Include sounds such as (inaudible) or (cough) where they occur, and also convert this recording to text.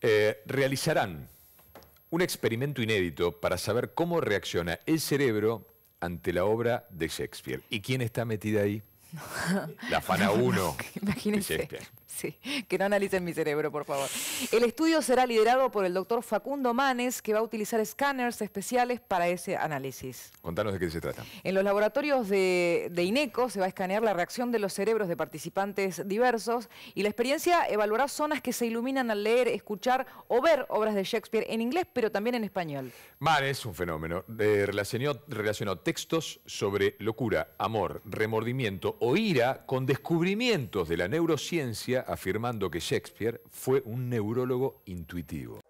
Eh, realizarán un experimento inédito para saber cómo reacciona el cerebro ante la obra de Shakespeare. ¿Y quién está metida ahí? (laughs) La Fana 1 de Shakespeare que no analicen mi cerebro, por favor. El estudio será liderado por el doctor Facundo Manes, que va a utilizar escáneres especiales para ese análisis. Contanos de qué se trata. En los laboratorios de, INECO se va a escanear la reacción de los cerebros de participantes diversos y la experiencia evaluará zonas que se iluminan al leer, escuchar o ver obras de Shakespeare en inglés, pero también en español. Manes, un fenómeno, eh, relacionó, relacionó textos sobre locura, amor, remordimiento o ira con descubrimientos de la neurociencia afirmando que Shakespeare fue un neurólogo intuitivo.